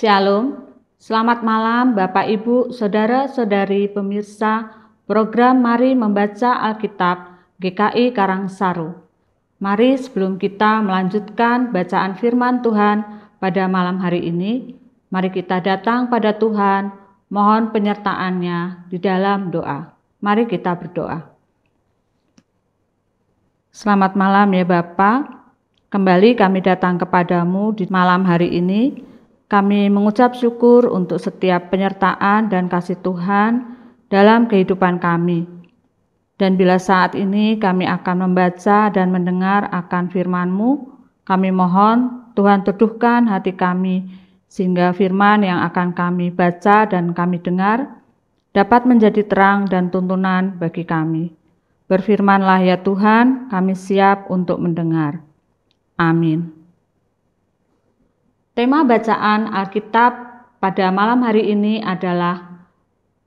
Shalom, selamat malam Bapak Ibu, Saudara-saudari pemirsa program Mari Membaca Alkitab GKI Karangsaru. Mari sebelum kita melanjutkan bacaan firman Tuhan pada malam hari ini, mari kita datang pada Tuhan, mohon penyertaannya di dalam doa. Mari kita berdoa. Selamat malam ya Bapak, kembali kami datang kepadamu di malam hari ini kami mengucap syukur untuk setiap penyertaan dan kasih Tuhan dalam kehidupan kami. Dan bila saat ini kami akan membaca dan mendengar akan firman-Mu, kami mohon Tuhan teduhkan hati kami sehingga firman yang akan kami baca dan kami dengar dapat menjadi terang dan tuntunan bagi kami. Berfirmanlah ya Tuhan, kami siap untuk mendengar. Amin. Tema bacaan Alkitab pada malam hari ini adalah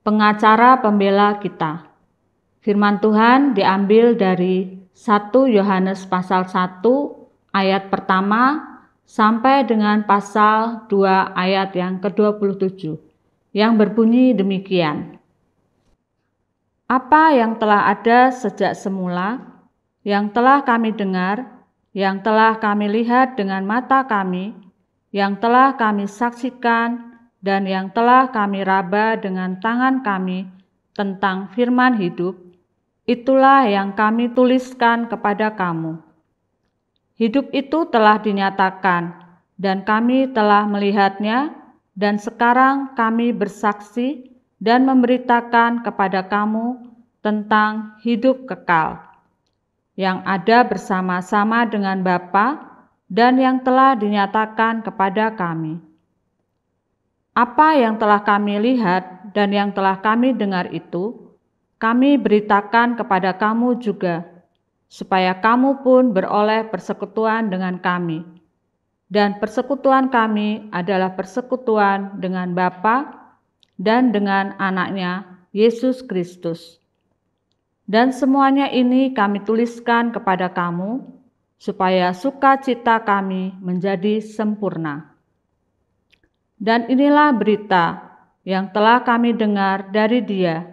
Pengacara Pembela Kita. Firman Tuhan diambil dari 1 Yohanes pasal 1 ayat pertama sampai dengan pasal 2 ayat yang ke-27 yang berbunyi demikian. Apa yang telah ada sejak semula, yang telah kami dengar, yang telah kami lihat dengan mata kami, yang telah kami saksikan dan yang telah kami raba dengan tangan kami tentang firman hidup, itulah yang kami tuliskan kepada kamu. Hidup itu telah dinyatakan, dan kami telah melihatnya, dan sekarang kami bersaksi dan memberitakan kepada kamu tentang hidup kekal yang ada bersama-sama dengan Bapa dan yang telah dinyatakan kepada kami. Apa yang telah kami lihat dan yang telah kami dengar itu, kami beritakan kepada kamu juga, supaya kamu pun beroleh persekutuan dengan kami. Dan persekutuan kami adalah persekutuan dengan Bapa dan dengan anaknya, Yesus Kristus. Dan semuanya ini kami tuliskan kepada kamu, supaya sukacita kami menjadi sempurna. Dan inilah berita yang telah kami dengar dari Dia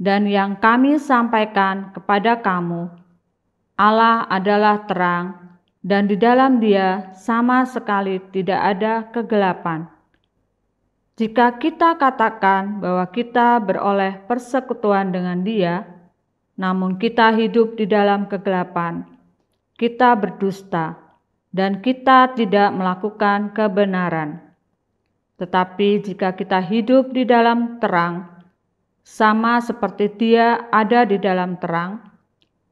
dan yang kami sampaikan kepada kamu. Allah adalah terang, dan di dalam Dia sama sekali tidak ada kegelapan. Jika kita katakan bahwa kita beroleh persekutuan dengan Dia, namun kita hidup di dalam kegelapan, kita berdusta dan kita tidak melakukan kebenaran. Tetapi jika kita hidup di dalam terang, sama seperti Dia ada di dalam terang,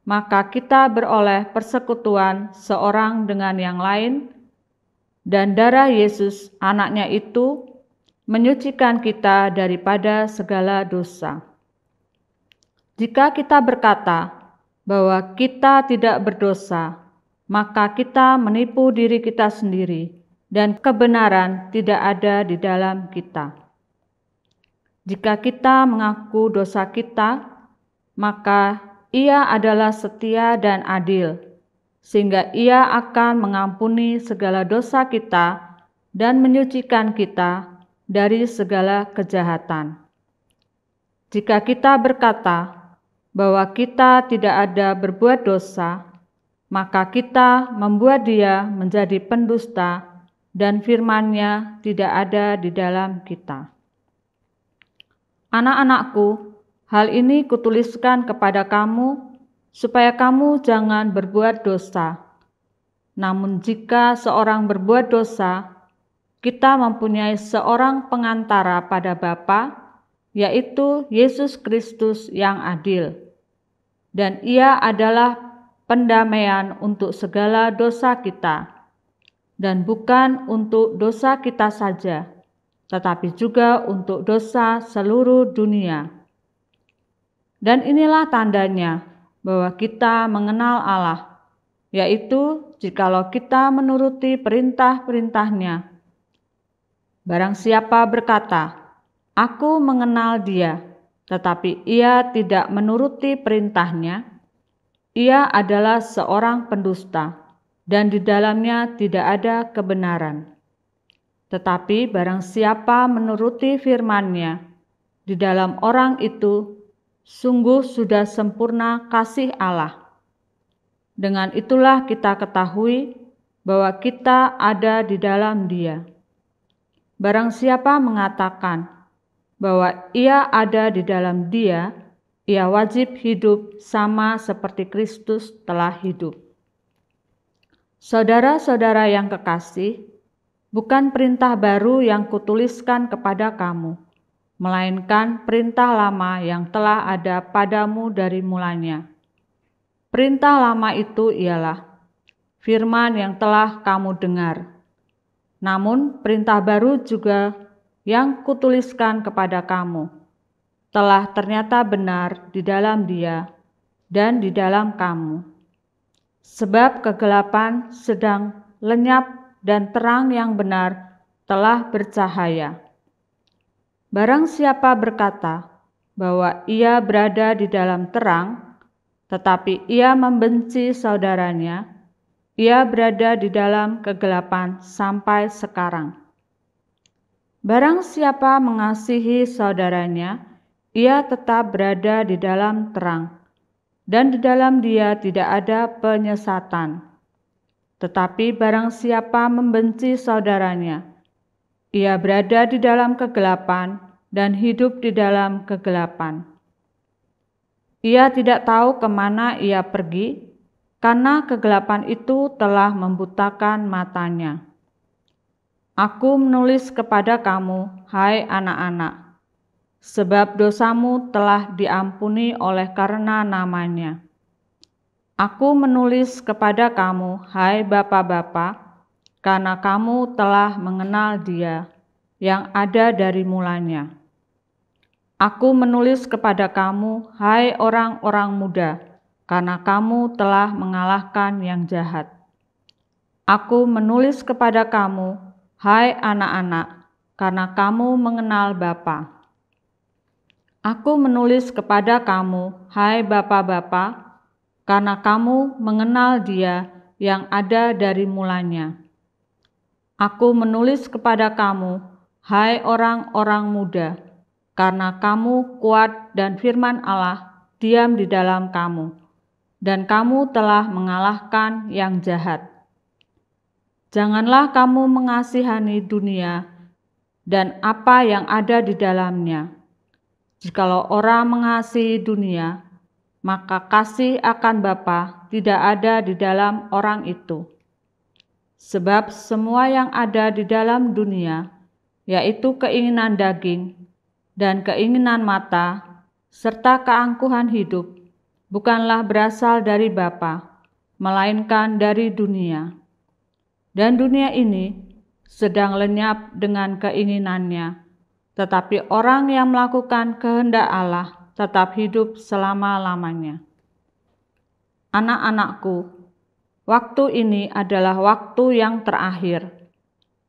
maka kita beroleh persekutuan seorang dengan yang lain, dan darah Yesus, Anak-Nya itu, menyucikan kita daripada segala dosa. Jika kita berkata bahwa kita tidak berdosa, maka kita menipu diri kita sendiri dan kebenaran tidak ada di dalam kita. Jika kita mengaku dosa kita, maka Ia adalah setia dan adil, sehingga Ia akan mengampuni segala dosa kita dan menyucikan kita dari segala kejahatan. Jika kita berkata, bahwa kita tidak ada berbuat dosa, maka kita membuat dia menjadi pendusta dan firmannya tidak ada di dalam kita. Anak-anakku, hal ini kutuliskan kepada kamu supaya kamu jangan berbuat dosa. Namun jika seorang berbuat dosa, kita mempunyai seorang pengantara pada Bapa, yaitu Yesus Kristus yang adil dan ia adalah pendamaian untuk segala dosa kita, dan bukan untuk dosa kita saja, tetapi juga untuk dosa seluruh dunia. Dan inilah tandanya bahwa kita mengenal Allah, yaitu jikalau kita menuruti perintah-perintahnya. Barang siapa berkata, Aku mengenal dia, tetapi ia tidak menuruti perintahnya, ia adalah seorang pendusta, dan di dalamnya tidak ada kebenaran. Tetapi barang siapa menuruti firman-Nya, di dalam orang itu sungguh sudah sempurna kasih Allah. Dengan itulah kita ketahui bahwa kita ada di dalam Dia. Barang siapa mengatakan, bahwa ia ada di dalam dia, ia wajib hidup sama seperti Kristus telah hidup. Saudara-saudara yang kekasih, bukan perintah baru yang kutuliskan kepada kamu, melainkan perintah lama yang telah ada padamu dari mulanya. Perintah lama itu ialah firman yang telah kamu dengar. Namun, perintah baru juga yang kutuliskan kepada kamu telah ternyata benar di dalam dia dan di dalam kamu. Sebab kegelapan sedang lenyap dan terang yang benar telah bercahaya. Barang siapa berkata bahwa ia berada di dalam terang, tetapi ia membenci saudaranya, ia berada di dalam kegelapan sampai sekarang. Barang siapa mengasihi saudaranya, ia tetap berada di dalam terang, dan di dalam dia tidak ada penyesatan. Tetapi barang siapa membenci saudaranya, ia berada di dalam kegelapan dan hidup di dalam kegelapan. Ia tidak tahu kemana ia pergi, karena kegelapan itu telah membutakan matanya. Aku menulis kepada kamu, hai anak-anak, sebab dosamu telah diampuni oleh karena namanya. Aku menulis kepada kamu, hai bapak-bapak, karena kamu telah mengenal Dia yang ada dari mulanya. Aku menulis kepada kamu, hai orang-orang muda, karena kamu telah mengalahkan yang jahat. Aku menulis kepada kamu, Hai anak-anak, karena kamu mengenal Bapa. Aku menulis kepada kamu, hai Bapa-Bapa, karena kamu mengenal dia yang ada dari mulanya. Aku menulis kepada kamu, hai orang-orang muda, karena kamu kuat dan firman Allah diam di dalam kamu, dan kamu telah mengalahkan yang jahat. Janganlah kamu mengasihani dunia dan apa yang ada di dalamnya. Jikalau orang mengasihi dunia, maka kasih akan Bapa tidak ada di dalam orang itu. Sebab semua yang ada di dalam dunia, yaitu keinginan daging dan keinginan mata, serta keangkuhan hidup, bukanlah berasal dari Bapa, melainkan dari dunia. Dan dunia ini sedang lenyap dengan keinginannya, tetapi orang yang melakukan kehendak Allah tetap hidup selama-lamanya. Anak-anakku, waktu ini adalah waktu yang terakhir,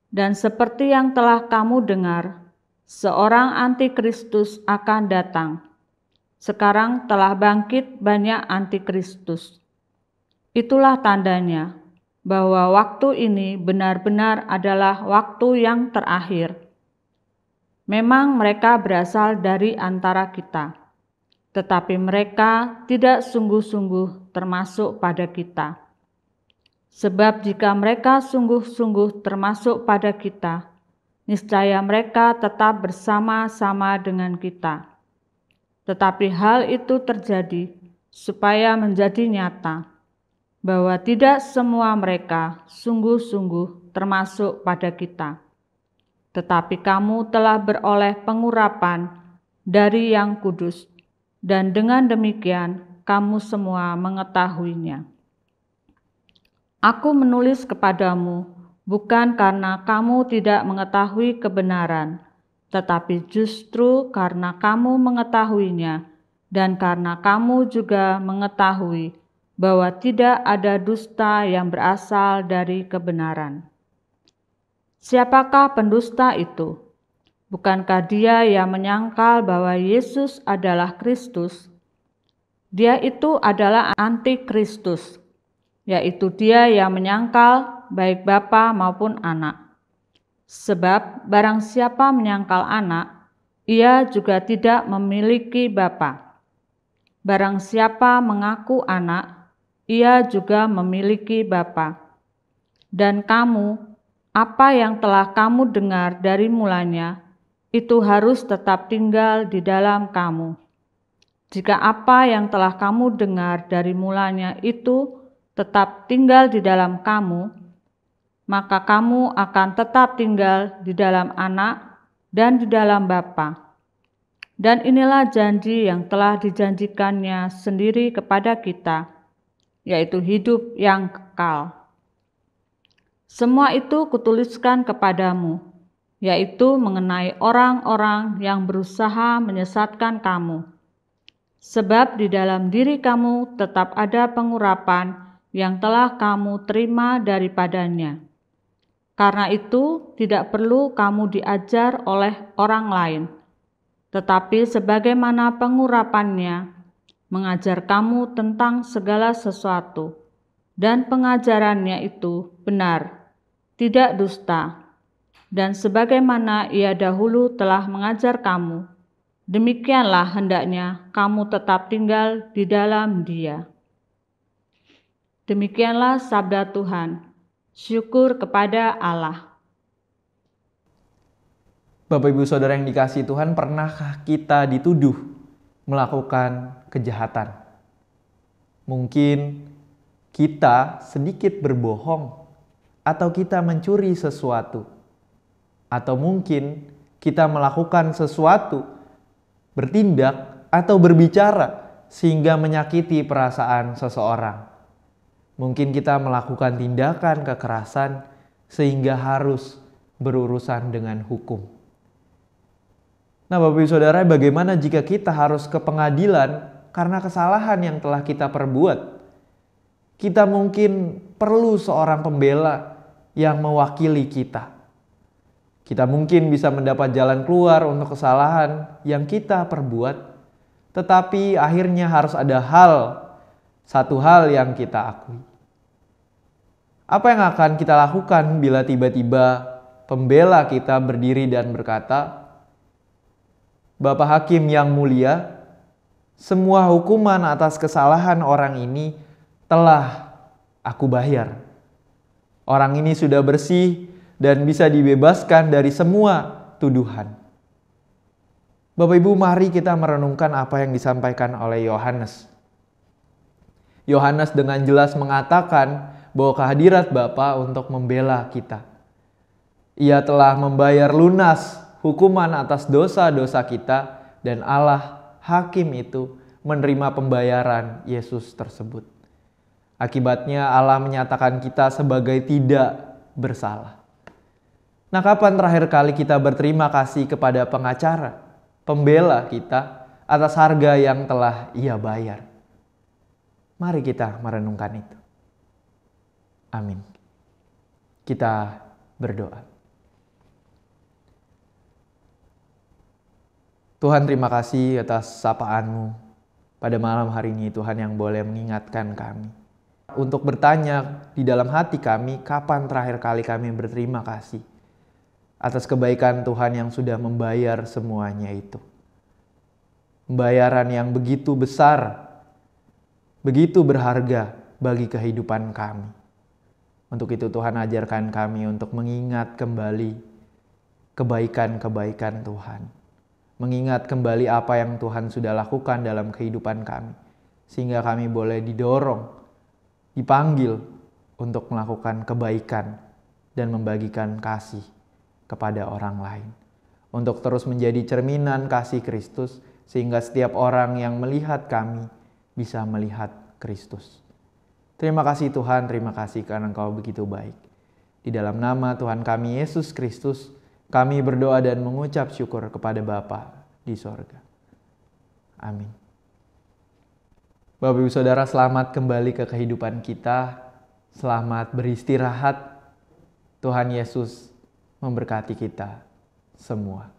dan seperti yang telah kamu dengar, seorang antikristus akan datang. Sekarang telah bangkit banyak antikristus. Itulah tandanya bahwa waktu ini benar-benar adalah waktu yang terakhir. Memang mereka berasal dari antara kita, tetapi mereka tidak sungguh-sungguh termasuk pada kita. Sebab jika mereka sungguh-sungguh termasuk pada kita, niscaya mereka tetap bersama-sama dengan kita. Tetapi hal itu terjadi supaya menjadi nyata bahwa tidak semua mereka sungguh-sungguh termasuk pada kita, tetapi kamu telah beroleh pengurapan dari Yang Kudus, dan dengan demikian kamu semua mengetahuinya. Aku menulis kepadamu bukan karena kamu tidak mengetahui kebenaran, tetapi justru karena kamu mengetahuinya dan karena kamu juga mengetahui bahwa tidak ada dusta yang berasal dari kebenaran. Siapakah pendusta itu? Bukankah dia yang menyangkal bahwa Yesus adalah Kristus? Dia itu adalah antikristus, yaitu dia yang menyangkal baik Bapa maupun anak. Sebab barang siapa menyangkal anak, ia juga tidak memiliki Bapa. Barang siapa mengaku anak, ia juga memiliki Bapa. Dan kamu, apa yang telah kamu dengar dari mulanya, itu harus tetap tinggal di dalam kamu. Jika apa yang telah kamu dengar dari mulanya itu tetap tinggal di dalam kamu, maka kamu akan tetap tinggal di dalam anak dan di dalam Bapa. Dan inilah janji yang telah dijanjikannya sendiri kepada kita yaitu hidup yang kekal. Semua itu kutuliskan kepadamu, yaitu mengenai orang-orang yang berusaha menyesatkan kamu. Sebab di dalam diri kamu tetap ada pengurapan yang telah kamu terima daripadanya. Karena itu, tidak perlu kamu diajar oleh orang lain, tetapi sebagaimana pengurapannya, mengajar kamu tentang segala sesuatu, dan pengajarannya itu benar, tidak dusta. Dan sebagaimana ia dahulu telah mengajar kamu, demikianlah hendaknya kamu tetap tinggal di dalam Dia. Demikianlah sabda Tuhan. Syukur kepada Allah. Bapak Ibu Saudara yang dikasih Tuhan, pernahkah kita dituduh melakukan kejahatan. Mungkin kita sedikit berbohong, atau kita mencuri sesuatu, atau mungkin kita melakukan sesuatu, bertindak, atau berbicara sehingga menyakiti perasaan seseorang. Mungkin kita melakukan tindakan kekerasan sehingga harus berurusan dengan hukum. Nah, Bapak Ibu Saudara, bagaimana jika kita harus ke pengadilan karena kesalahan yang telah kita perbuat. Kita mungkin perlu seorang pembela yang mewakili kita. Kita mungkin bisa mendapat jalan keluar untuk kesalahan yang kita perbuat, tetapi akhirnya harus ada hal, satu hal yang kita akui. Apa yang akan kita lakukan bila tiba-tiba pembela kita berdiri dan berkata, "Bapak hakim yang mulia, semua hukuman atas kesalahan orang ini telah aku bayar. Orang ini sudah bersih dan bisa dibebaskan dari semua tuduhan. Bapak Ibu, mari kita merenungkan apa yang disampaikan oleh Yohanes. Yohanes dengan jelas mengatakan bahwa kehadirat Bapa untuk membela kita. Ia telah membayar lunas hukuman atas dosa-dosa kita dan Allah hakim itu menerima pembayaran Yesus tersebut. Akibatnya Allah menyatakan kita sebagai tidak bersalah. Nah, kapan terakhir kali kita berterima kasih kepada pengacara, pembela kita atas harga yang telah ia bayar? Mari kita merenungkan itu. Amin. Kita berdoa. Tuhan terima kasih atas sapaanmu pada malam hari ini Tuhan yang boleh mengingatkan kami. Untuk bertanya di dalam hati kami, kapan terakhir kali kami berterima kasih atas kebaikan Tuhan yang sudah membayar semuanya itu. Pembayaran yang begitu besar, begitu berharga bagi kehidupan kami. Untuk itu Tuhan ajarkan kami untuk mengingat kembali kebaikan-kebaikan Tuhan mengingat kembali apa yang Tuhan sudah lakukan dalam kehidupan kami, sehingga kami boleh didorong, dipanggil untuk melakukan kebaikan dan membagikan kasih kepada orang lain, untuk terus menjadi cerminan kasih Kristus, sehingga setiap orang yang melihat kami bisa melihat Kristus. Terima kasih Tuhan, terima kasih karena Engkau begitu baik. Di dalam nama Tuhan kami Yesus Kristus kami berdoa dan mengucap syukur kepada Bapa di sorga. Amin. Bapak ibu saudara selamat kembali ke kehidupan kita. Selamat beristirahat. Tuhan Yesus memberkati kita semua.